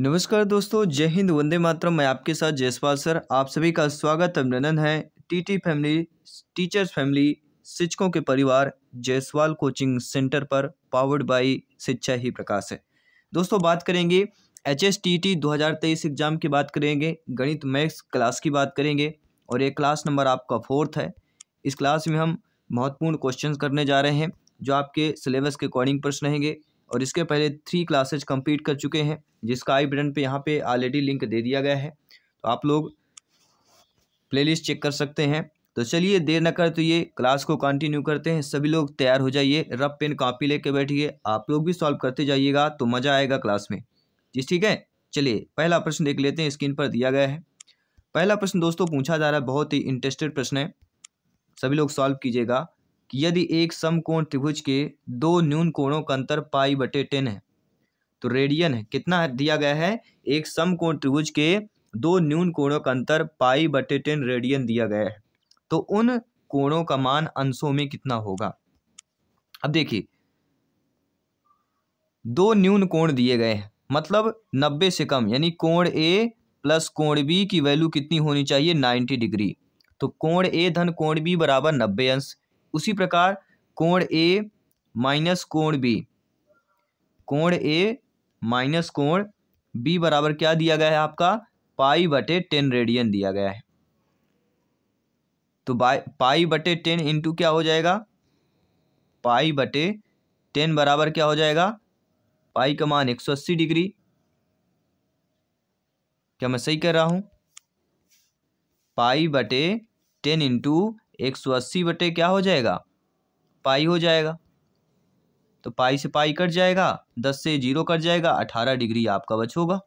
नमस्कार दोस्तों जय हिंद वंदे मातरम मैं आपके साथ जयसपाल सर आप सभी का स्वागत अभिनंदन है टीटी फैमिली टीचर्स फैमिली शिक्षकों के परिवार जयसवाल कोचिंग सेंटर पर पावर्ड बाई शिक्षा ही प्रकाश है दोस्तों बात करेंगे एच एस टी टी दो हज़ार तेईस एग्ज़ाम की बात करेंगे गणित मैथ्स क्लास की बात करेंगे और ये क्लास नंबर आपका फोर्थ है इस क्लास में हम महत्वपूर्ण क्वेश्चन करने जा रहे हैं जो आपके सिलेबस के अकॉर्डिंग प्रश्न रहेंगे और इसके पहले थ्री क्लासेज कंप्लीट कर चुके हैं जिसका आई बटन पे यहाँ पे ऑलरेडी लिंक दे दिया गया है तो आप लोग प्लेलिस्ट चेक कर सकते हैं तो चलिए देर न कर तो ये क्लास को कंटिन्यू करते हैं सभी लोग तैयार हो जाइए रब पेन कॉपी लेके बैठिए आप लोग भी सॉल्व करते जाइएगा तो मज़ा आएगा क्लास में जी ठीक है चलिए पहला प्रश्न देख लेते हैं स्क्रीन पर दिया गया है पहला प्रश्न दोस्तों पूछा जा रहा है बहुत ही इंटरेस्टेड प्रश्न है सभी लोग सॉल्व कीजिएगा यदि एक समकोण त्रिभुज के दो न्यून कोणों का अंतर पाई बटे टेन है तो रेडियन है कितना दिया गया है एक समकोण त्रिभुज के दो न्यून कोणों का अंतर पाई बटे टेन रेडियन दिया गया है तो उन कोणों का मान अंशों में कितना होगा अब देखिए दो न्यून कोण दिए गए हैं मतलब नब्बे से कम यानी कोण ए प्लस कोण बी की वैल्यू कितनी होनी चाहिए नाइन्टी डिग्री तो कोण ए धन कोण बी बराबर नब्बे अंश उसी प्रकार कोण ए माइनस कोण बी कोण ए माइनस कोण बी बराबर क्या दिया गया है आपका पाई बटे टेन रेडियन दिया गया है तो बाई पाई बटे टेन इंटू क्या हो जाएगा पाई बटे टेन बराबर क्या हो जाएगा पाई का मान एक सौ अस्सी डिग्री क्या मैं सही कह रहा हूँ पाई बटे टेन इंटू एक सौ अस्सी बटे क्या हो जाएगा पाई हो जाएगा तो पाई से पाई कट जाएगा दस से जीरो कट जाएगा अठारह डिग्री आपका बच होगा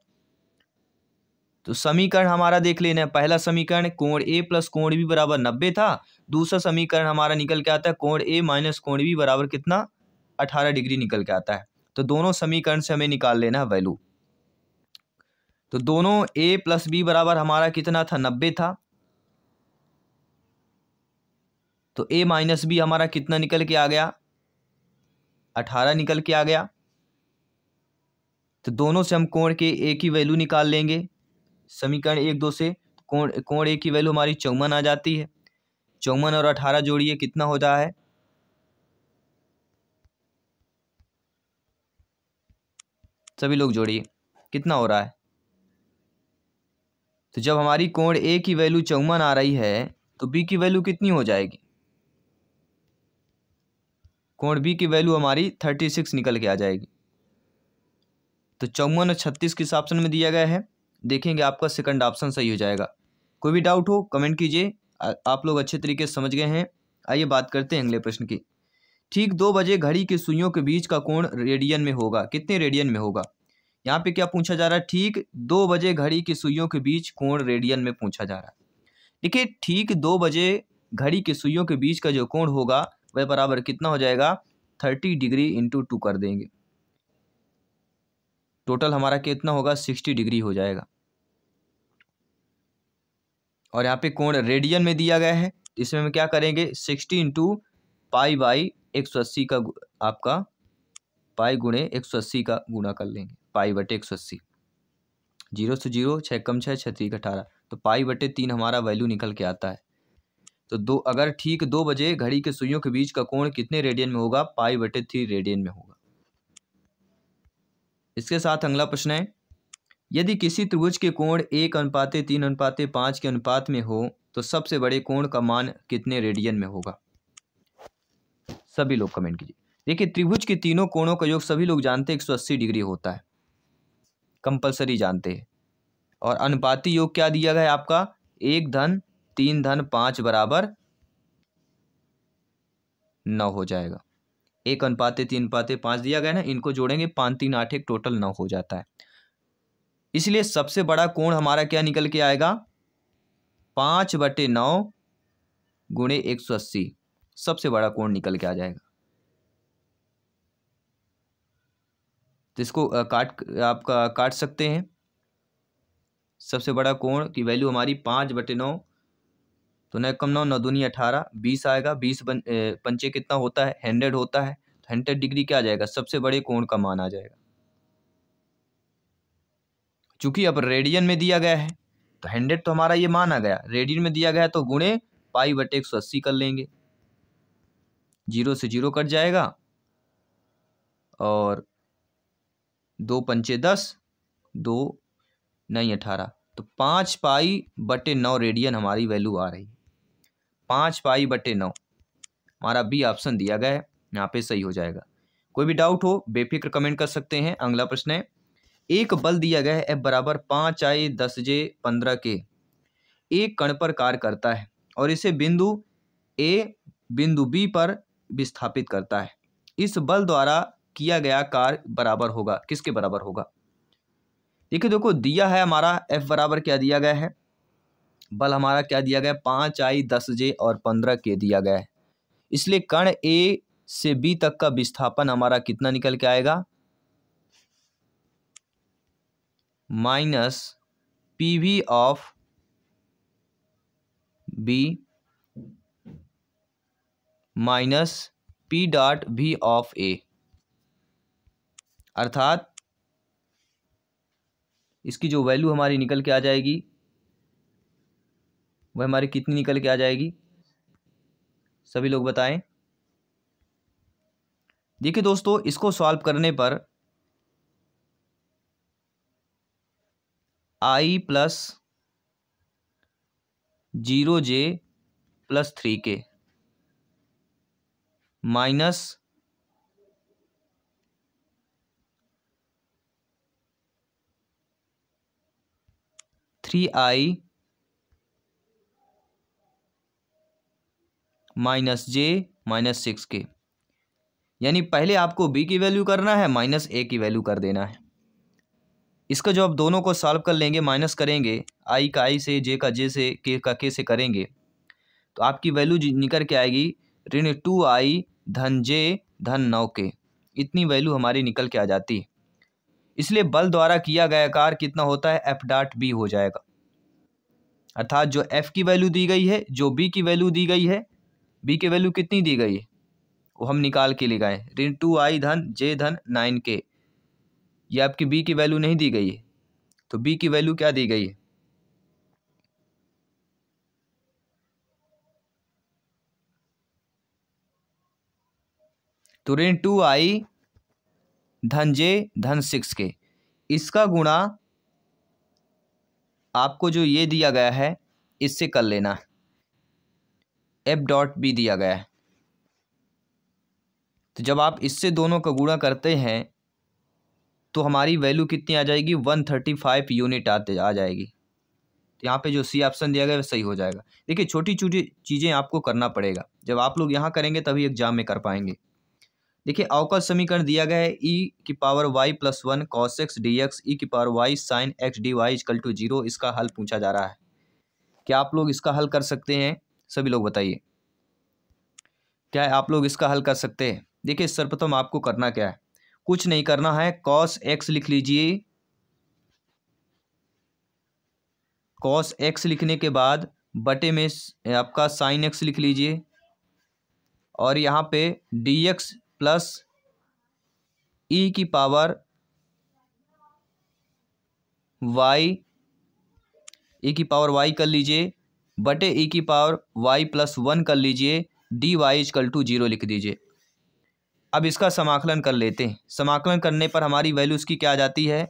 तो समीकरण हमारा देख लेना है पहला समीकरण कोण ए प्लस कोण बी बराबर नब्बे था दूसरा समीकरण हमारा निकल के आता है कोण ए माइनस कोण बी बराबर कितना अठारह डिग्री निकल के आता है तो दोनों समीकरण से हमें निकाल लेना है वैल्यू तो दोनों ए प्लस बी बराबर हमारा कितना था नब्बे था तो ए माइनस बी हमारा कितना निकल के आ गया अठारह निकल के आ गया तो दोनों से हम कोण के ए की वैल्यू निकाल लेंगे समीकरण एक दो से कोण कोण ए की वैल्यू हमारी चौवन आ जाती है चौवन और अठारह जोड़िए कितना हो रहा है सभी लोग जोड़िए कितना हो रहा है तो जब हमारी कोण ए की वैल्यू चौवन आ रही है तो बी की वैल्यू कितनी हो जाएगी कोण बी की वैल्यू हमारी थर्टी सिक्स निकल के आ जाएगी तो चौवन और छत्तीस किस ऑप्शन में दिया गया है देखेंगे आपका सेकंड ऑप्शन सही हो जाएगा कोई भी डाउट हो कमेंट कीजिए आप लोग अच्छे तरीके से समझ गए हैं आइए बात करते हैं अगले प्रश्न की ठीक दो बजे घड़ी की सुइयों के बीच का कोण रेडियन में होगा कितने रेडियन में होगा यहाँ पे क्या पूछा जा रहा है ठीक दो बजे घड़ी की सुइयों के बीच कोण रेडियन में पूछा जा रहा है देखिए ठीक दो बजे घड़ी की सुइयों के बीच का जो कोण होगा वह बराबर कितना हो जाएगा थर्टी डिग्री इंटू टू कर देंगे टोटल हमारा कितना होगा सिक्सटी डिग्री हो जाएगा और यहाँ पे कोण रेडियन में दिया गया है इसमें हम क्या करेंगे सिक्सटी इंटू पाई बाई एक सौ अस्सी का आपका पाई गुणे एक सौ अस्सी का गुणा कर लेंगे पाई बटे एक सौ अस्सी जीरो से जीरो छः कम छः छत्तीस अठारह तो पाई बटे तीन हमारा वैल्यू निकल के आता है तो दो अगर ठीक दो बजे घड़ी के सुइयों के बीच का कोण कितने रेडियन में होगा पाई बटे थ्री रेडियन में होगा इसके साथ अगला प्रश्न है यदि किसी त्रिभुज के कोण एक अनुपाते तीन अनुपाते पाँच के अनुपात में हो तो सबसे बड़े कोण का मान कितने रेडियन में होगा सभी लोग कमेंट कीजिए देखिए त्रिभुज के तीनों कोणों का योग सभी लोग जानते हैं एक सौ अस्सी डिग्री होता है कंपलसरी जानते हैं और अनुपाती योग क्या दिया गया है आपका एक धन तीन धन पाँच बराबर नौ हो जाएगा एक अनुपाते तीन अनुपाते पाँच दिया गया ना इनको जोड़ेंगे पाँच तीन आठ एक टोटल नौ हो जाता है इसलिए सबसे बड़ा कोण हमारा क्या निकल के आएगा पाँच बटे नौ गुणे एक सौ अस्सी सबसे बड़ा कोण निकल के आ जाएगा तो इसको काट आप काट सकते हैं सबसे बड़ा कोण की वैल्यू हमारी पाँच बटे नौ तो न कम नौ नौ दूनी अठारह बीस आएगा बीस बन पंचे कितना होता है हंड्रेड होता है तो हंड्रेड डिग्री क्या आ जाएगा सबसे बड़े कोण का मान आ जाएगा चूंकि अब रेडियन में दिया गया है तो हंड्रेड तो हमारा ये मान आ गया रेडियन में दिया गया है तो गुणे पाई बटे एक सौ अस्सी कर लेंगे जीरो से जीरो कट जाएगा और दो पंचे दस दो नहीं अठारह तो पाँच पाई बटे नौ रेडियन हमारी वैल्यू आ रही है पाँच पाई बटे नौ हमारा बी ऑप्शन दिया गया है यहाँ पे सही हो जाएगा कोई भी डाउट हो बेफिक्र कमेंट कर सकते हैं अगला प्रश्न है एक बल दिया गया है एफ बराबर पाँच आई दस जे पंद्रह के एक कण पर कार्य करता है और इसे बिंदु ए बिंदु बी पर विस्थापित करता है इस बल द्वारा किया गया कार्य बराबर होगा किसके बराबर होगा देखिए देखो दिया है हमारा एफ बराबर क्या दिया गया है बल हमारा क्या दिया गया है पाँच आई दस जे और पंद्रह के दिया गया है इसलिए कण ए से बी तक का विस्थापन हमारा कितना निकल के आएगा minus P V of B minus P dot V of A अर्थात इसकी जो वैल्यू हमारी निकल के आ जाएगी वह हमारी कितनी निकल के आ जाएगी सभी लोग बताएं देखिए दोस्तों इसको सॉल्व करने पर I plus zero J plus three K minus three I minus J minus six K यानी पहले आपको बी की वैल्यू करना है माइनस ए की वैल्यू कर देना है इसका जो आप दोनों को सॉल्व कर लेंगे माइनस करेंगे आई का आई से जे का जे से के का के से करेंगे तो आपकी वैल्यू निकल के आएगी ऋण टू आई धन जे धन नौ के इतनी वैल्यू हमारी निकल के आ जाती है इसलिए बल द्वारा किया गया कार्य कितना होता है एफ डॉट बी हो जाएगा अर्थात जो एफ़ की वैल्यू दी गई है जो बी की वैल्यू दी गई है बी की वैल्यू कितनी दी गई वो हम निकाल के ले गए ऋण टू आई धन जे धन नाइन के ये आपकी बी की वैल्यू नहीं दी गई है तो बी की वैल्यू क्या दी गई है तो ऋण टू आई धन जे धन सिक्स के इसका गुणा आपको जो ये दिया गया है इससे कर लेना एफ डॉट बी दिया गया है तो जब आप इससे दोनों का गुणा करते हैं तो हमारी वैल्यू कितनी आ जाएगी वन थर्टी फाइव यूनिट आते आ जाएगी तो यहाँ पे जो सी ऑप्शन दिया गया है सही हो जाएगा देखिए छोटी छोटी चीज़ें आपको करना पड़ेगा जब आप लोग यहाँ करेंगे तभी एग्जाम में कर पाएंगे देखिए अवकल समीकरण दिया गया है ई e की power Y plus one cos X D X E की power Y sine X D Y is equal to zero इसका हल पूछा जा रहा है क्या आप लोग इसका हल कर सकते हैं सभी लोग बताइए क्या आप लोग इसका हल कर सकते हैं देखिए सर्वप्रथम आपको करना क्या है कुछ नहीं करना है कॉस एक्स लिख लीजिए कॉस एक्स लिखने के बाद बटे में आपका साइन एक्स लिख लीजिए और यहाँ पे डी एक्स प्लस ई की पावर वाई ई की पावर वाई कर लीजिए बटे ई e की पावर वाई प्लस वन कर लीजिए D Y is equal to zero लिख दीजिए अब इसका समाकलन कर लेते हैं समाकलन करने पर हमारी वैल्यू इसकी क्या आ जाती है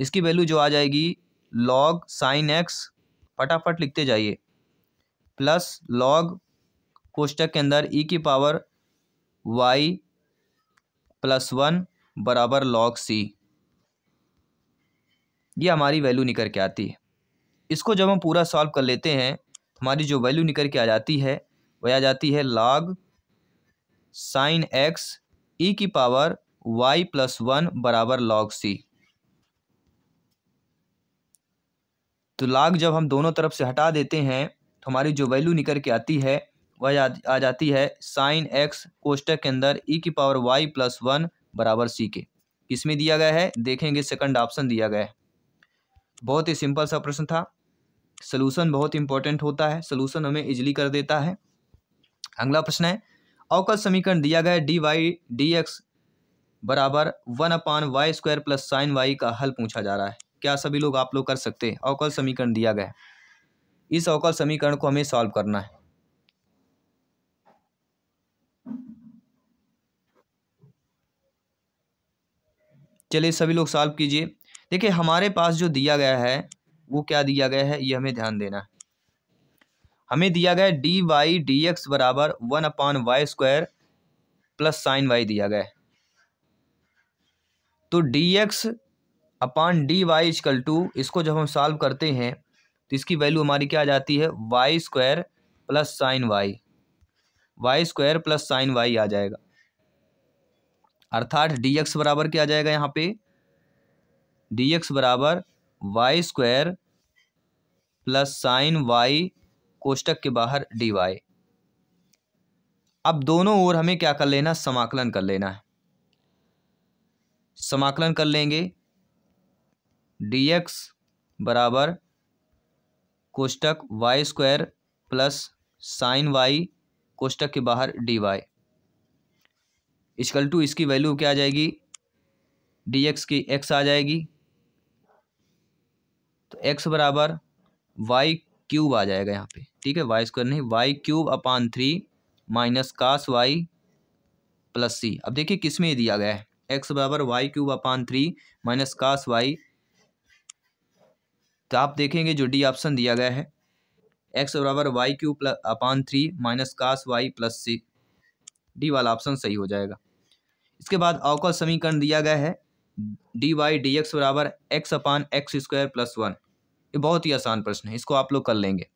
इसकी वैल्यू जो आ जाएगी लॉग साइन एक्स फटाफट लिखते जाइए प्लस लॉग कोष्टक के अंदर ई e की पावर वाई प्लस वन बराबर लॉग सी ये हमारी वैल्यू निकल के आती है इसको जब हम पूरा सॉल्व कर लेते हैं हमारी जो वैल्यू निकल के आ जाती है वह आ जाती है लॉग साइन एक्स ई की पावर वाई प्लस वन बराबर लॉग सी तो लॉग जब हम दोनों तरफ से हटा देते हैं तो हमारी जो वैल्यू निकल के आती है वह आ जाती है साइन एक्स कोष्टक के अंदर ई e की पावर वाई प्लस वन बराबर सी के इसमें दिया गया है देखेंगे सेकंड ऑप्शन दिया गया है बहुत ही सिंपल सा प्रश्न था सोलूशन बहुत इंपॉर्टेंट होता है सोलूशन हमें इजिली कर देता है अगला प्रश्न है अवकल समीकरण दिया गया है डी वाई डी एक्स बराबर one upon Y square plus sine Y का हल पूछा जा रहा है क्या सभी लोग आप लोग कर सकते हैं अवकल समीकरण दिया गया है इस अवकल समीकरण को हमें सॉल्व करना है चलिए सभी लोग सॉल्व कीजिए देखिए हमारे पास जो दिया गया है वो क्या दिया गया है ये हमें ध्यान देना है हमें दिया गया है डी वाई डी एक्स बराबर one upon Y square plus sine Y दिया गया है तो D X upon D Y is equal to इसको जब हम सॉल्व करते हैं तो इसकी वैल्यू हमारी क्या आ जाती है Y square plus sine Y Y square plus sine Y आ जाएगा अर्थात डी एक्स बराबर क्या आ जाएगा यहाँ पे डी एक्स बराबर Y square plus sine Y कोष्टक के बाहर डी वाई अब दोनों ओर हमें क्या कर लेना समाकलन कर लेना है समाकलन कर लेंगे डी एक्स बराबर कोष्टक Y square plus sine Y कोष्टक के बाहर डी वाई इजकल टू इसकी वैल्यू क्या आ जाएगी डी एक्स की एक्स आ जाएगी तो एक्स बराबर वाई क्यूब आ जाएगा यहाँ पे ठीक है वाई स्क्वायर नहीं Y cube upon three minus cos Y plus C अब देखिए किस में दिया गया है एक्स बराबर Y cube upon three minus cos Y तो आप देखेंगे जो डी ऑप्शन दिया गया है एक्स बराबर Y cube upon three minus cos Y plus C D वाला ऑप्शन सही हो जाएगा इसके बाद अवकल समीकरण दिया गया है डी वाई डी एक्स बराबर X upon X square plus one ये बहुत ही आसान प्रश्न है इसको आप लोग कर लेंगे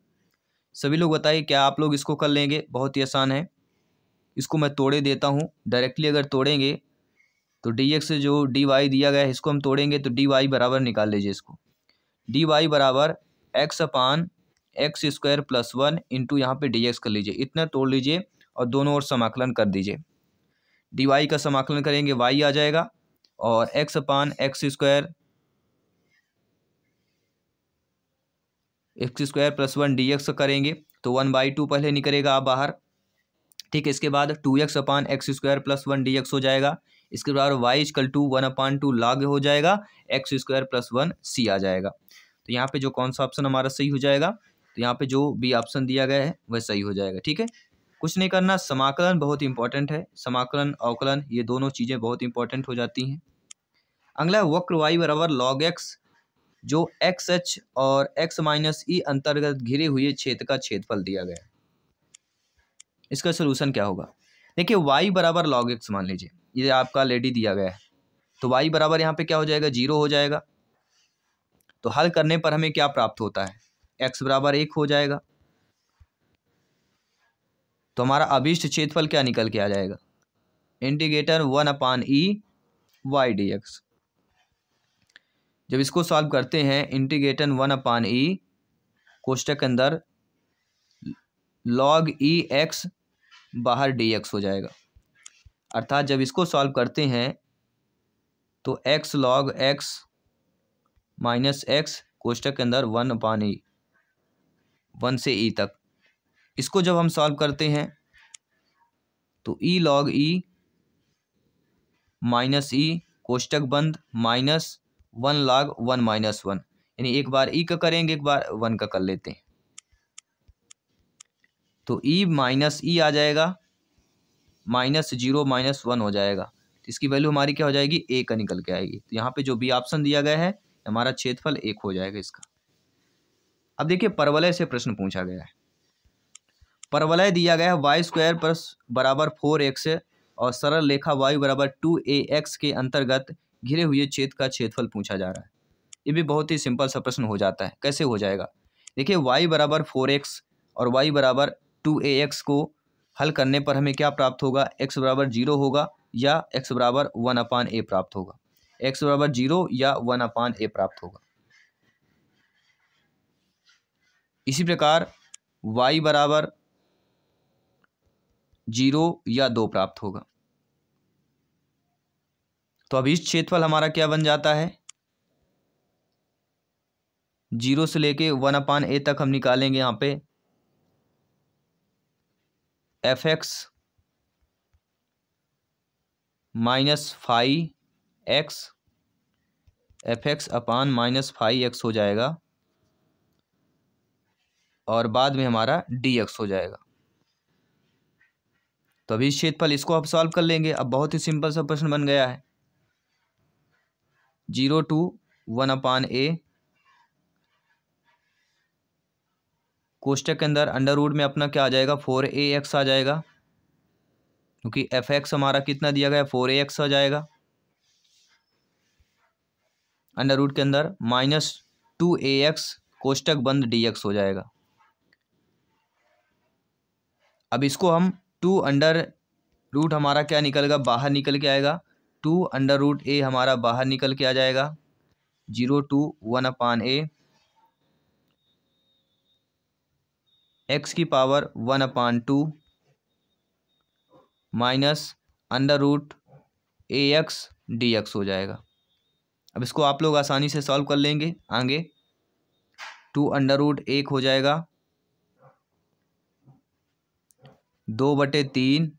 सभी लोग बताइए क्या आप लोग इसको कर लेंगे बहुत ही आसान है इसको मैं तोड़े देता हूँ डायरेक्टली अगर तोड़ेंगे तो डी एक्स जो डी वाई दिया गया है इसको हम तोड़ेंगे तो डी वाई बराबर निकाल लीजिए इसको डी वाई बराबर X upon X square plus one into यहाँ पर डी एक्स कर लीजिए इतना तोड़ लीजिए और दोनों ओर समाकलन कर दीजिए डी वाई का समाकलन करेंगे वाई आ जाएगा और X upon X square X square plus one D X करेंगे तो वन बाई टू पहले निकलेगा आप बाहर ठीक है इसके बाद two X upon X square plus one D x हो जाएगा इसके बाद Y is equal to one upon two log हो जाएगा X square plus one C आ जाएगा तो यहाँ पे जो कौन सा ऑप्शन हमारा सही हो जाएगा तो यहाँ पे जो बी ऑप्शन दिया गया है वह सही हो जाएगा ठीक है कुछ नहीं करना समाकलन बहुत इंपॉर्टेंट है समाकलन अवकलन ये दोनों चीज़ें बहुत इंपॉर्टेंट हो जाती हैं अगला वक्र वाई बराबर लॉग एक्स जो एक्स एच और एक्स माइनस ई अंतर्गत घिरे हुए क्षेत्र का क्षेत्रफल दिया गया इसका सोल्यूशन क्या होगा देखिए वाई बराबर लॉग एक्स मान लीजिए ये आपका लेडी दिया गया है तो वाई बराबर यहाँ पे क्या हो जाएगा जीरो हो जाएगा तो हल करने पर हमें क्या प्राप्त होता है एक्स बराबर एक हो जाएगा तो हमारा अभिष्ट क्षेत्रफल क्या निकल के आ जाएगा integrator one upon E Y D X जब इसको सॉल्व करते हैं इंटीग्रेटन वन अपान ई कोष्टक के अंदर लॉग ई एक्स बाहर डी एक्स हो जाएगा अर्थात जब इसको सॉल्व करते हैं तो X log X minus X कोष्टक के अंदर वन अपान ई वन से ई e तक इसको जब हम सॉल्व करते हैं तो ई लॉग ई माइनस ई कोष्टक बंद minus one log one minus one यानी एक बार ई का करेंगे एक बार वन का कर लेते हैं तो ई माइनस ई आ जाएगा माइनस जीरो माइनस वन हो जाएगा तो इसकी वैल्यू हमारी क्या हो जाएगी ए का निकल के आएगी तो यहाँ पे जो बी ऑप्शन दिया गया है हमारा क्षेत्रफल एक हो जाएगा इसका अब देखिए परवलय से प्रश्न पूछा गया है परवलय दिया गया है वाई स्क्वायर प्लस बराबर फोर एक्स और सरल रेखा वाई बराबर टू ए एक्स के अंतर्गत घिरे हुए छेद का क्षेत्रफल पूछा जा रहा है ये भी बहुत ही सिंपल सा प्रश्न हो जाता है कैसे हो जाएगा देखिए वाई बराबर फोर एक्स और वाई बराबर टू ए एक्स को हल करने पर हमें क्या प्राप्त होगा एक्स बराबर जीरो होगा या एक्स बराबर वन अपान ए प्राप्त होगा एक्स बराबर जीरो या वन अपान ए प्राप्त होगा इसी प्रकार वाई बराबर जीरो या दो प्राप्त होगा तो अब इस क्षेत्रफल हमारा क्या बन जाता है जीरो से लेके वन अपान ए तक हम निकालेंगे यहाँ पे F X minus five X F X upon minus five X हो जाएगा और बाद में हमारा डी एक्स हो जाएगा तो अभी क्षेत्रफल इसको आप सॉल्व कर लेंगे अब बहुत ही सिंपल सा प्रश्न बन गया है zero two one upon A कोष्टक के अंदर अंडर रूट में अपना क्या आ जाएगा फोर ए एक्स आ जाएगा क्योंकि एफ एक्स हमारा कितना दिया गया फोर ए एक्स आ जाएगा अंडर के अंदर माइनस टू ए एक्स कोष्टक बंद डी एक्स हो जाएगा अब इसको हम टू अंडर रूट हमारा क्या निकलेगा बाहर निकल के आएगा टू अंडर रूट ए हमारा बाहर निकल के आ जाएगा zero two one upon a x की power one upon two minus under root a x D x हो जाएगा अब इसको आप लोग आसानी से सॉल्व कर लेंगे आगे टू अंडर रूट एक हो जाएगा दो बटे तीन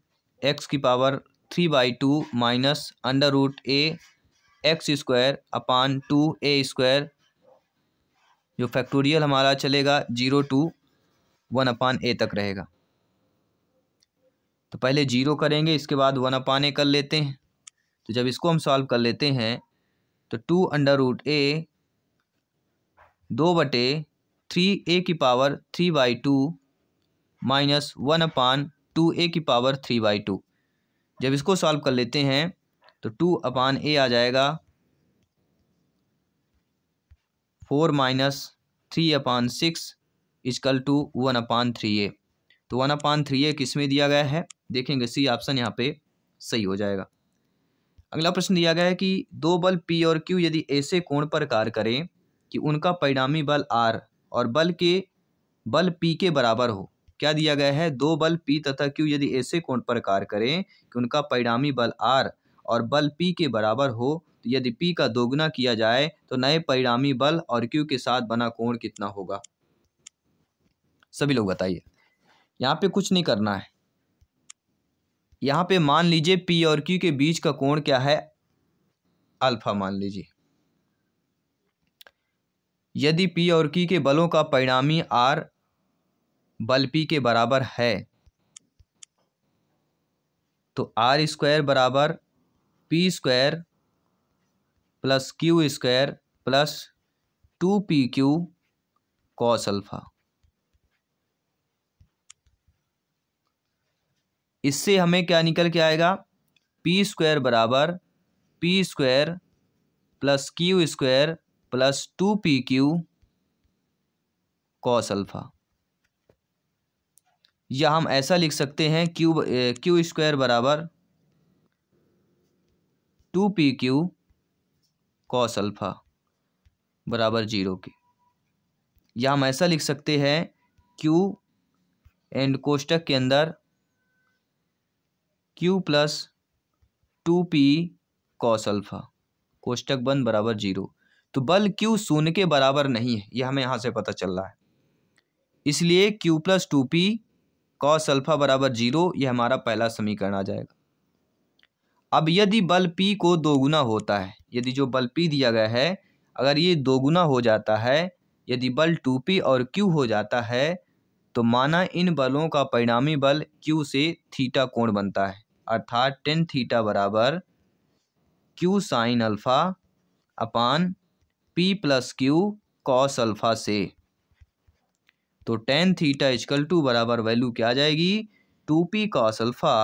एक्स की power three by two minus under root a x square upon two a square जो फैक्टोरियल हमारा चलेगा zero two one upon a तक रहेगा तो पहले जीरो करेंगे इसके बाद वन अपान ए कर लेते हैं तो जब इसको हम सॉल्व कर लेते हैं तो टू अंडर रूट ए दो बटे थ्री ए की power three by two minus one upon two a की पावर थ्री बाई टू जब इसको सॉल्व कर लेते हैं तो टू अपान ए आ जाएगा four minus three upon six is equal to one upon three a तो वन अपान थ्री ए किस में दिया गया है देखेंगे सी ऑप्शन यहाँ पे सही हो जाएगा अगला प्रश्न दिया गया है कि दो बल पी और क्यू यदि ऐसे कोण पर कार्य करें कि उनका परिणामी बल आर और बल के बल पी के बराबर हो क्या दिया गया है दो बल पी तथा क्यू यदि ऐसे कोण पर कार्य करें कि उनका परिणामी बल आर और बल पी के बराबर हो तो यदि पी का दोगुना किया जाए तो नए परिणामी बल और क्यू के साथ बना कोण कितना होगा सभी लोग बताइए यहाँ पे कुछ नहीं करना है यहाँ पे मान लीजिए पी और क्यू के बीच का कोण क्या है अल्फा मान लीजिए यदि पी और क्यू के बलों का परिणामी आर बल पी के बराबर है तो आर स्क्वायर बराबर p square plus q square plus two p q cos alpha इससे हमें क्या निकल के आएगा पी स्क्वायर बराबर p square plus q square plus two p q cos alpha या हम ऐसा लिख सकते हैं क्यू क्यू स्क्वायर बराबर two p q cos alpha बराबर जीरो के या हम ऐसा लिख सकते हैं क्यू एंड कोष्टक के अंदर q plus two p cos alpha कोष्टक बंद बराबर जीरो तो बल क्यू शून्य के बराबर नहीं है यह हमें यहाँ से पता चल रहा है इसलिए q plus two p cos alpha बराबर जीरो ये हमारा पहला समीकरण आ जाएगा अब यदि बल पी को दोगुना होता है यदि जो बल पी दिया गया है अगर ये दोगुना हो जाता है यदि बल टू पी और क्यू हो जाता है तो माना इन बलों का परिणामी बल क्यू से थीटा कोण बनता है अर्थात टेन थीटा बराबर q sine alpha upon p plus q cos alpha से तो टेन थीटा इजकल टू बराबर वैल्यू क्या आ जाएगी two p cos alpha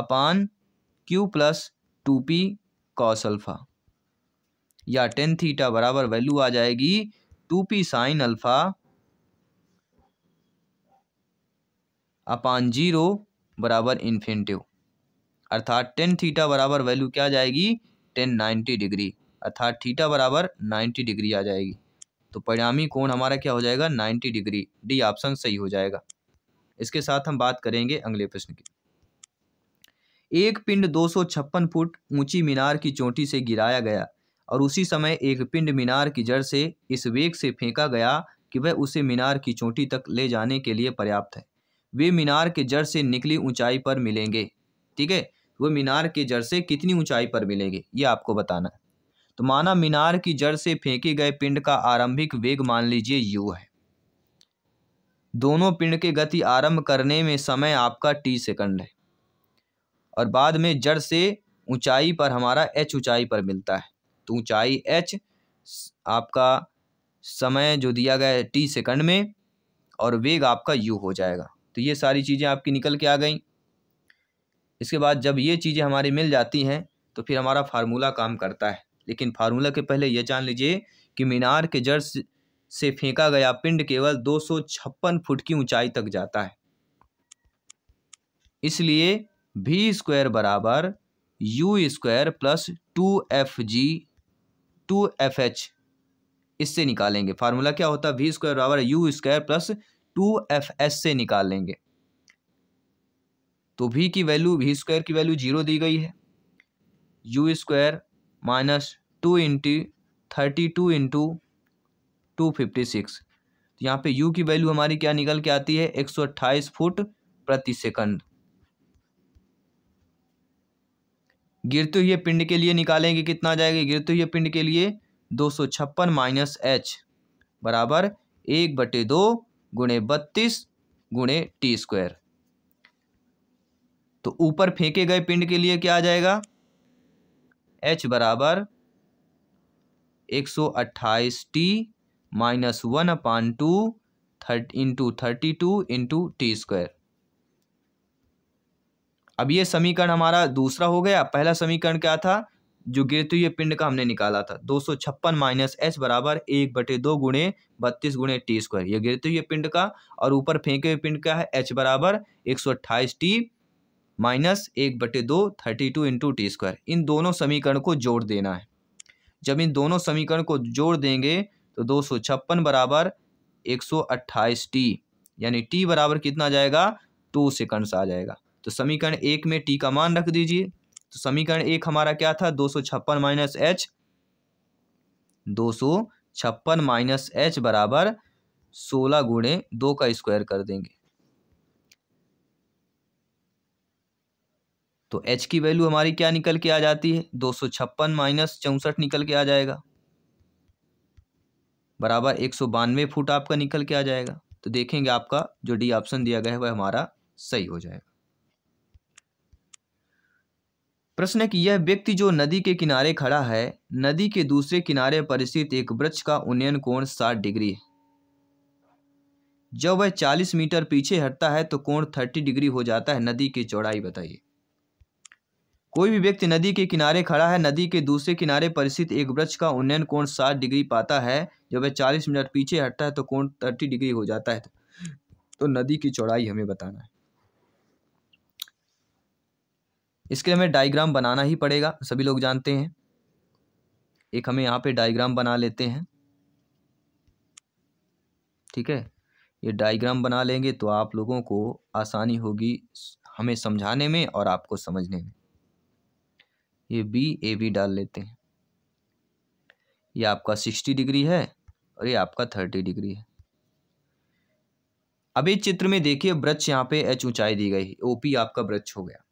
upon q plus two p cos alpha या टेन थीटा बराबर वैल्यू आ जाएगी two p sine alpha upon zero बराबर इन्फिनटिव अर्थात टेन थीटा बराबर वैल्यू क्या आ जाएगी टेन नाइन्टी डिग्री अर्थात थीटा बराबर नाइन्टी डिग्री आ जाएगी तो परिणामी कोण हमारा क्या हो जाएगा 90 डिग्री डी ऑप्शन सही हो जाएगा इसके साथ हम बात करेंगे अगले प्रश्न की एक पिंड दो फुट ऊंची मीनार की चोटी से गिराया गया और उसी समय एक पिंड मीनार की जड़ से इस वेग से फेंका गया कि वह उसे मीनार की चोटी तक ले जाने के लिए पर्याप्त है वे मीनार के जड़ से निकली ऊंचाई पर मिलेंगे ठीक है वह मीनार के जड़ से कितनी ऊंचाई पर मिलेंगे ये आपको बताना है तो माना मीनार की जड़ से फेंके गए पिंड का आरंभिक वेग मान लीजिए यू है दोनों पिंड के गति आरंभ करने में समय आपका टी सेकंड है और बाद में जड़ से ऊंचाई पर हमारा एच ऊंचाई पर मिलता है तो ऊंचाई एच आपका समय जो दिया गया है टी सेकंड में और वेग आपका यू हो जाएगा तो ये सारी चीज़ें आपकी निकल के आ गई इसके बाद जब ये चीज़ें हमारी मिल जाती हैं तो फिर हमारा फार्मूला काम करता है लेकिन फार्मूला के पहले यह जान लीजिए कि मीनार के जड़ से फेंका गया पिंड केवल दो फुट की ऊंचाई तक जाता है इसलिए भी स्क्वायर बराबर u square plus two F G two F H इससे निकालेंगे फार्मूला क्या होता है भी स्क्वायर बराबर u square plus two F S से निकाल लेंगे तो भी की वैल्यू भी स्क्वायर की वैल्यू जीरो दी गई है u square minus two into thirty two into two fifty six तो यहाँ पे यू की वैल्यू हमारी क्या निकल के आती है एक सौ अट्ठाईस फुट प्रति सेकंड गिरते हुए पिंड के लिए निकालेंगे कितना आ जाएगा गिरते हुए पिंड के लिए दो सौ छप्पन माइनस एच बराबर एक बटे दो गुणे बत्तीस गुणे टी स्क्वायर तो ऊपर फेंके गए पिंड के लिए क्या आ जाएगा एच बराबर एक सौ अट्ठाईस t minus one upon two thirty into thirty two into t square अब ये समीकरण हमारा दूसरा हो गया पहला समीकरण क्या था जो गिरते पिंड का हमने निकाला था दो सौ छप्पन माइनस एच बराबर एक बटे दो गुणे बत्तीस गुणे टी स्क्वायर यह गिरते हुए पिंड का और ऊपर फेंके हुए पिंड का है एच बराबर एक सौ अट्ठाईस टी माइनस एक बटे दो thirty two into t square इन दोनों समीकरण को जोड़ देना है जब इन दोनों समीकरण को जोड़ देंगे तो दो सौ छप्पन बराबर एक सौ अट्ठाईस टी यानी टी बराबर कितना जाएगा टू सेकंड्स आ जाएगा तो समीकरण एक में टी का मान रख दीजिए तो समीकरण एक हमारा क्या था दो सौ छप्पन माइनस एच दो सौ छप्पन माइनस एच बराबर सोलह गुणे दो का स्क्वायर कर देंगे तो एच की वैल्यू हमारी क्या निकल के आ जाती है दो सौ छप्पन माइनस चौंसठ निकल के आ जाएगा बराबर एक सौ बानवे फुट आपका निकल के आ जाएगा तो देखेंगे आपका जो डी ऑप्शन दिया गया है वह हमारा सही हो जाएगा प्रश्न है कि यह व्यक्ति जो नदी के किनारे खड़ा है नदी के दूसरे किनारे पर स्थित एक वृक्ष का उन्नयन कोण साठ डिग्री है जब वह चालीस मीटर पीछे हटता है तो कोण थर्टी डिग्री हो जाता है नदी की चौड़ाई बताइए कोई भी व्यक्ति नदी के किनारे खड़ा है नदी के दूसरे किनारे पर स्थित एक वृक्ष का उन्नयन कोण साठ डिग्री पाता है जब वह चालीस मिनट पीछे हटता है तो कोण थर्टी डिग्री हो जाता है तो नदी की चौड़ाई हमें बताना है इसके लिए हमें डायग्राम बनाना ही पड़ेगा सभी लोग जानते हैं एक हमें यहाँ पे डायग्राम बना लेते हैं ठीक है ये डायग्राम बना लेंगे तो आप लोगों को आसानी होगी हमें समझाने में और आपको समझने में ये बी ए बी डाल लेते हैं ये आपका सिक्सटी डिग्री है और ये आपका थर्टी डिग्री है अभी चित्र में देखिए ब्रच यहाँ पे एच ऊंचाई दी गई ओ पी आपका ब्रच हो गया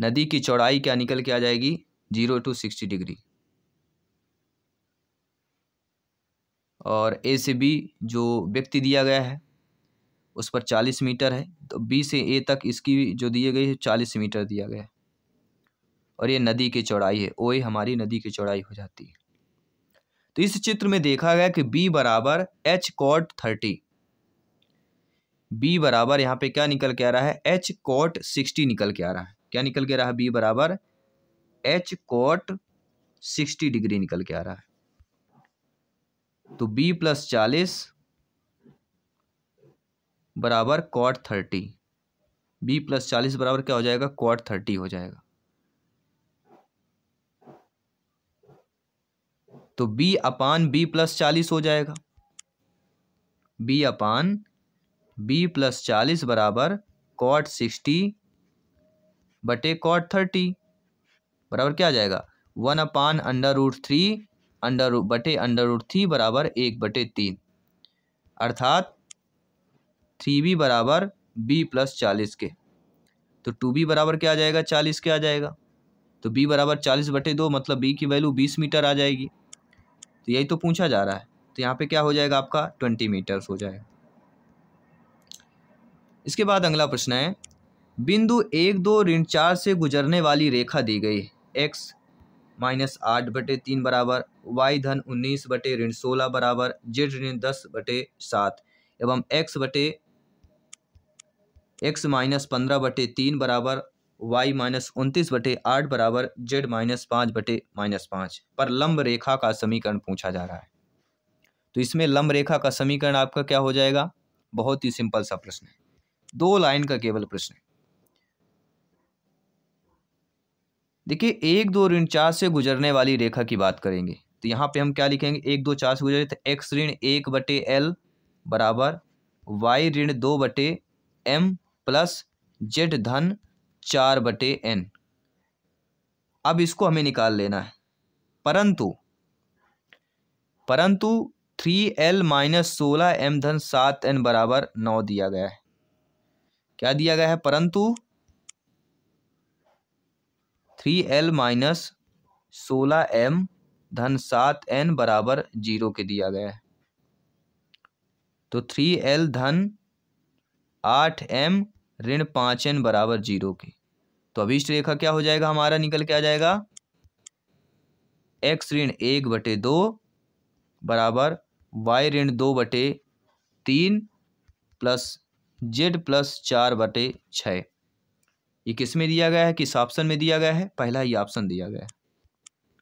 नदी की चौड़ाई क्या निकल के आ जाएगी जीरो टू सिक्सटी डिग्री और ए से बी जो व्यक्ति दिया गया है उस पर चालीस मीटर है तो बी से ए तक इसकी जो दिए गई है चालीस मीटर दिया गया है और ये नदी की चौड़ाई है ओ हमारी नदी की चौड़ाई हो जाती है तो इस चित्र में देखा गया कि बी बराबर एच कॉट थर्टी बी बराबर यहाँ पे क्या निकल के आ रहा है एच कॉट सिक्सटी निकल के आ रहा है क्या निकल के रहा है बी बराबर एच कॉट सिक्सटी डिग्री निकल के आ रहा है तो बी प्लस चालीस बराबर कॉट थर्टी बी प्लस चालीस बराबर क्या हो जाएगा कॉट थर्टी हो जाएगा तो b अपान बी प्लस चालीस हो जाएगा b अपान b प्लस चालीस बराबर कॉट सिक्सटी बटे कॉट थर्टी बराबर क्या आ जाएगा one upon under root three under बटे अंडर रूट थ्री बराबर एक बटे तीन अर्थात थ्री बी बराबर बी प्लस चालीस के तो टू बी बराबर क्या आ जाएगा चालीस के आ जाएगा तो बी बराबर चालीस बटे दो मतलब बी की वैल्यू बीस मीटर आ जाएगी तो यही तो पूछा जा रहा है तो यहाँ पे क्या हो जाएगा आपका ट्वेंटी मीटर्स हो जाएगा इसके बाद अगला प्रश्न है बिंदु एक दो ऋण चार से गुजरने वाली रेखा दी गई एक्स माइनस आठ बटे तीन बराबर वाई धन उन्नीस बटे ऋण सोलह बराबर जेड ऋण दस बटे सात एवं एक्स बटे एक्स माइनस पंद्रह बटे तीन बराबर वाई माइनस उनतीस बटे आठ बराबर जेड माइनस पाँच बटे माइनस पाँच पर लंब रेखा का समीकरण पूछा जा रहा है तो इसमें लंब रेखा का समीकरण आपका क्या हो जाएगा बहुत ही सिंपल सा प्रश्न है दो लाइन का केवल प्रश्न है देखिए एक दो ऋण चार से गुजरने वाली रेखा की बात करेंगे तो यहाँ पे हम क्या लिखेंगे एक दो चार से गुजरे तो एक्स ऋण एक बटे एल बराबर वाई ऋण दो बटे एम प्लस जेड धन चार बटे एन अब इसको हमें निकाल लेना है परंतु परंतु थ्री एल माइनस सोलह एम धन सात एन बराबर नौ दिया गया है क्या दिया गया है परंतु थ्री एल माइनस सोलह एम धन सात एन बराबर जीरो के दिया गया है तो थ्री एल धन आठ एम ऋण पाँच एन बराबर जीरो के तो अभिष्ट रेखा क्या हो जाएगा हमारा निकल के आ जाएगा एक्स ऋण एक बटे दो बराबर वाई ऋण दो बटे तीन प्लस जेड प्लस चार बटे छ ये किस में दिया गया है किस ऑप्शन में दिया गया है पहला ही ऑप्शन दिया गया है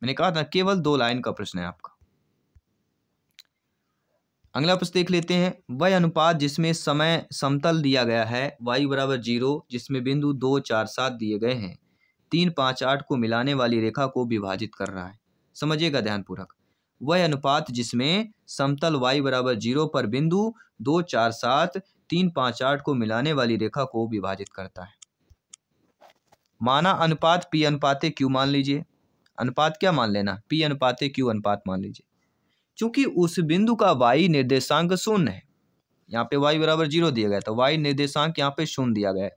मैंने कहा था केवल दो लाइन का प्रश्न है आपका अगला प्रश्न देख लेते हैं वह अनुपात जिसमें समय समतल दिया गया है वायु बराबर जीरो जिसमें बिंदु दो चार सात दिए गए हैं तीन पाँच आठ को मिलाने वाली रेखा को विभाजित कर रहा है समझिएगा ध्यानपूर्वक वह अनुपात जिसमें समतल वायु बराबर जीरो पर बिंदु दो चार सात तीन पाँच आठ को मिलाने वाली रेखा को विभाजित करता है माना अनुपात पी अनुपाते क्यू मान लीजिए अनुपात क्या मान लेना पी अनुपाते क्यू अनुपात मान लीजिए क्योंकि उस बिंदु का वाई निर्देशांक शून्य है यहाँ पे वाई बराबर जीरो दिया गया तो वाई निर्देशांक यहाँ पे शून्य दिया गया है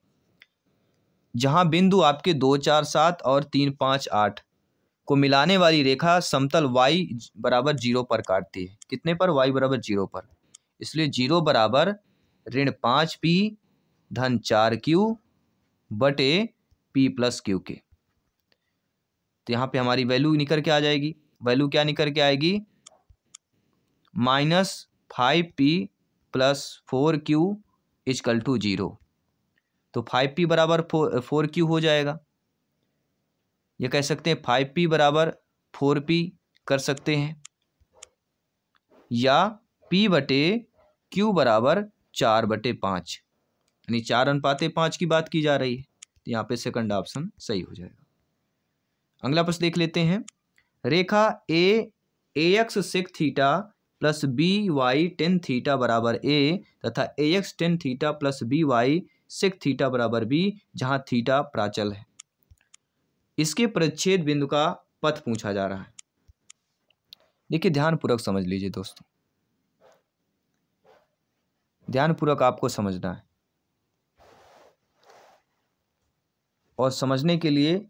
जहाँ बिंदु आपके दो चार सात और तीन पाँच आठ को मिलाने वाली रेखा समतल वाई बराबर जीरो पर काटती है कितने पर वाई बराबर जीरो पर इसलिए जीरो बराबर ऋण पाँच पी धन चार क्यू बटे पी प्लस क्यू के तो यहाँ पे हमारी वैल्यू निकल के आ जाएगी वैल्यू क्या निकल के आएगी minus five p plus four q is equal to zero तो फाइव पी बराबर फोर फोर क्यू हो जाएगा ये कह सकते हैं फाइव पी बराबर फोर पी कर सकते हैं या पी बटे क्यू बराबर चार बटे पाँच यानी चार अनुपाते पाँच की बात की जा रही है तो यहाँ पे सेकंड ऑप्शन सही हो जाएगा अगला प्रश्न देख लेते हैं रेखा a x sec theta plus b y tan theta बराबर ए तथा a x tan theta plus b y sec theta बराबर बी जहाँ थीटा प्राचल है इसके परिच्छेद बिंदु का पथ पूछा जा रहा है देखिए ध्यानपूर्वक समझ लीजिए दोस्तों ध्यानपूर्वक आपको समझना है और समझने के लिए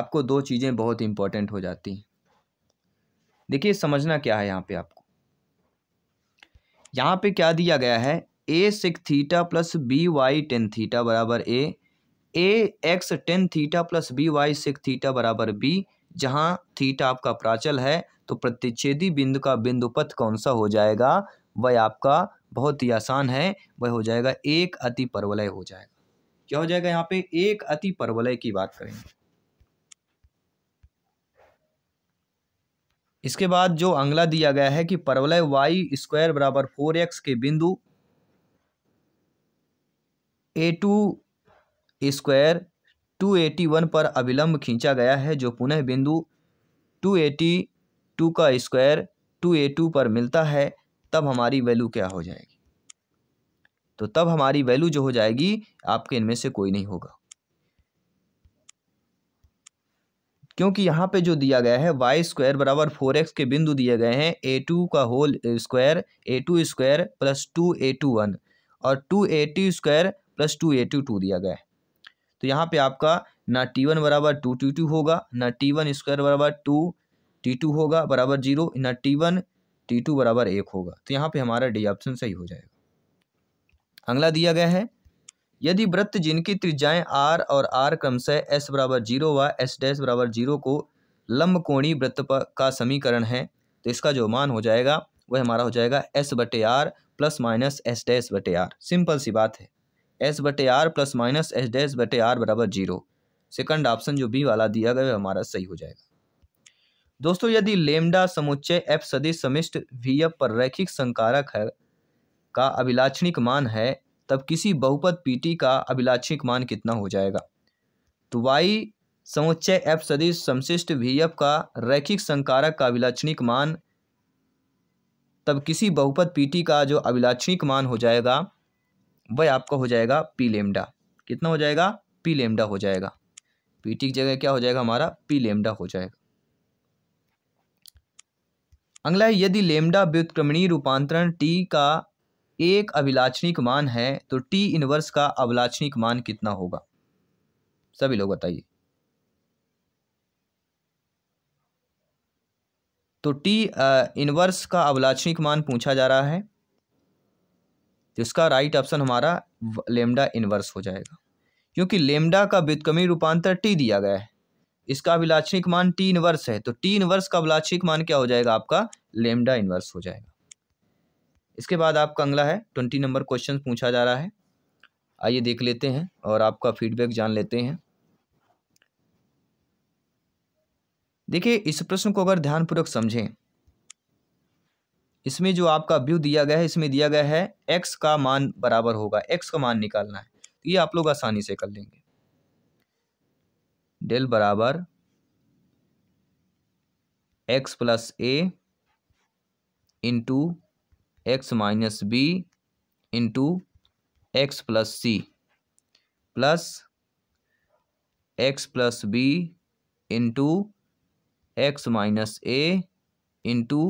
आपको दो चीज़ें बहुत इंपॉर्टेंट हो जाती हैं देखिए समझना क्या है यहाँ पे आपको यहाँ पे क्या दिया गया है a sec theta plus b y tan theta बराबर a a x tan theta plus b y sec theta बराबर बी जहाँ थीटा आपका प्राचल है तो प्रतिच्छेदी बिंदु का बिंदु पथ कौन सा हो जाएगा वह आपका बहुत ही आसान है वह हो जाएगा एक अति परवलय हो जाएगा क्या हो जाएगा यहाँ पे एक अति परवलय की बात करेंगे इसके बाद जो अंगला दिया गया है कि परवलय वाई स्क्वायर बराबर फोर एक्स के बिंदु a two square two a t one पर अविलंब खींचा गया है जो पुनः बिंदु टू एटी टू का स्क्वायर टू ए टू पर मिलता है तब हमारी वैल्यू क्या हो जाएगी तो तब हमारी वैल्यू जो हो जाएगी आपके इनमें से कोई नहीं होगा क्योंकि यहाँ पे जो दिया गया है वाई स्क्वायर बराबर फोर एक्स के बिंदु दिए गए हैं ए टू का whole square a two square plus two a two one और two a t square plus two a two two दिया गया है तो यहाँ पे आपका ना टी वन बराबर टू टी टू होगा ना टी वन स्क्वायर बराबर टू टी टू होगा बराबर जीरो ना टी वन टी टू बराबर एक होगा तो यहाँ पे हमारा डी ऑप्शन सही हो जाएगा अगला दिया गया है यदि वृत्त जिनकी त्रिज्याएं आर और आर क्रमशः एस बराबर जीरो व एस डैश बराबर जीरो को लंब कोणी वृत्त का समीकरण है तो इसका जो मान हो जाएगा वह हमारा हो जाएगा एस बटे r plus minus s dash बटे आर सिंपल सी बात है एस बटे r plus minus s dash बटे आर बराबर जीरो सेकंड ऑप्शन जो बी वाला दिया गया वह हमारा सही हो जाएगा दोस्तों यदि लेमडा समुच्चय एफ सदिश समिष्ट वी एफ पर रैखिक संकारक है का अभिलाक्षणिक मान है तब किसी बहुपद पीटी का अभिलाक्षिक मान कितना हो जाएगा तो वाई समुच्चय एफ सदिश समशिष्ट भी एफ का रैखिक संकारक का अभिलाक्षणिक मान तब किसी बहुपद पीटी का जो अभिलाक्षणिक मान हो जाएगा वह आपका हो जाएगा पी लेमडा कितना हो जाएगा पी लेमडा हो जाएगा पीटी की जगह क्या हो जाएगा हमारा पी लेमडा हो जाएगा अगला यदि लेमडा व्युत्क्रमणीय रूपांतरण टी का एक अभिलाक्षणिक मान है तो टी इनवर्स का अभिलाक्षणिक मान कितना होगा सभी लोग बताइए तो टी इनवर्स का अभिलाक्षणिक मान पूछा जा रहा है इसका राइट ऑप्शन हमारा लेमडा इनवर्स हो जाएगा क्योंकि लेमडा का व्युतकमी रूपांतर टी दिया गया है इसका अभिलाक्षणिक मान टी इनवर्स है तो टी इनवर्स का अभिलाक्षणिक मान क्या हो जाएगा आपका लेमडा इनवर्स हो जाएगा इसके बाद आपका अगला है ट्वेंटी नंबर क्वेश्चन पूछा जा रहा है आइए देख लेते हैं और आपका फीडबैक जान लेते हैं देखिए इस प्रश्न को अगर ध्यानपूर्वक समझें इसमें जो आपका व्यू दिया गया है इसमें दिया गया है एक्स का मान बराबर होगा एक्स का मान निकालना है तो ये आप लोग आसानी से कर लेंगे डेल बराबर x plus a into x minus b into x plus c plus x plus b into x minus a into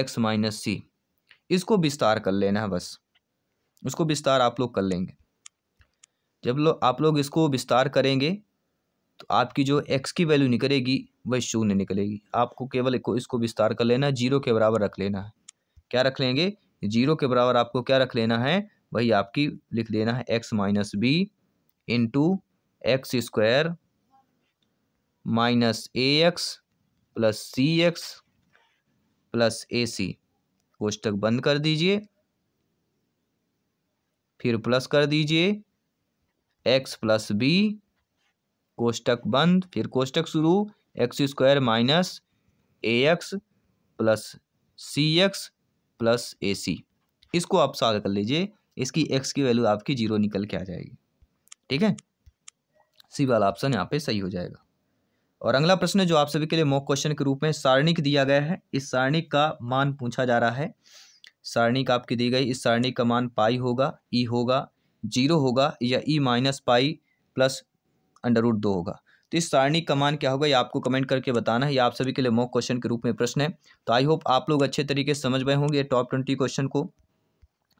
x minus c इसको विस्तार कर लेना है बस उसको विस्तार आप लोग कर लेंगे जब लोग आप लोग इसको विस्तार करेंगे तो आपकी जो एक्स की वैल्यू निकलेगी वह शून्य निकलेगी आपको केवल इसको विस्तार कर लेना जीरो के बराबर रख लेना है क्या रख लेंगे जीरो के बराबर आपको क्या रख लेना है वही आपकी लिख देना है x minus b into x square minus a x plus c x plus a c कोष्टक बंद कर दीजिए फिर प्लस कर दीजिए एक्स प्लस बी कोष्टक बंद फिर कोष्टक शुरू x square minus a x plus c x plus a c इसको आप सॉल्व कर लीजिए इसकी एक्स की वैल्यू आपकी जीरो निकल के आ जाएगी ठीक है सी वाला ऑप्शन यहाँ पे सही हो जाएगा और अगला प्रश्न जो आप सभी के लिए मॉक क्वेश्चन के रूप में सारणिक दिया गया है इस सारणिक का मान पूछा जा रहा है सारणिक आपकी दी गई इस सारणिक का मान पाई होगा ई होगा जीरो होगा या e minus pi plus under root दो होगा तो इस सारणी का मान क्या होगा ये आपको कमेंट करके बताना है ये आप सभी के लिए मॉक क्वेश्चन के रूप में प्रश्न है तो आई होप आप लोग अच्छे तरीके से समझ गए होंगे टॉप ट्वेंटी क्वेश्चन को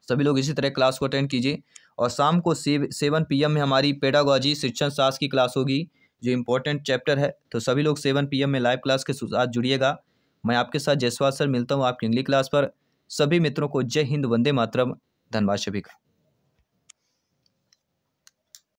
सभी लोग इसी तरह क्लास को अटेंड कीजिए और शाम को सेव सेवन पी में हमारी पेडागॉजी शिक्षण शास्त्र की क्लास होगी जो इम्पोर्टेंट चैप्टर है तो सभी लोग सेवन पी में लाइव क्लास के साथ जुड़िएगा मैं आपके साथ जयसवाल सर मिलता हूँ आपकी इंग्ली क्लास पर सभी मित्रों को जय हिंद वंदे मातरम धन्यवाद सभी का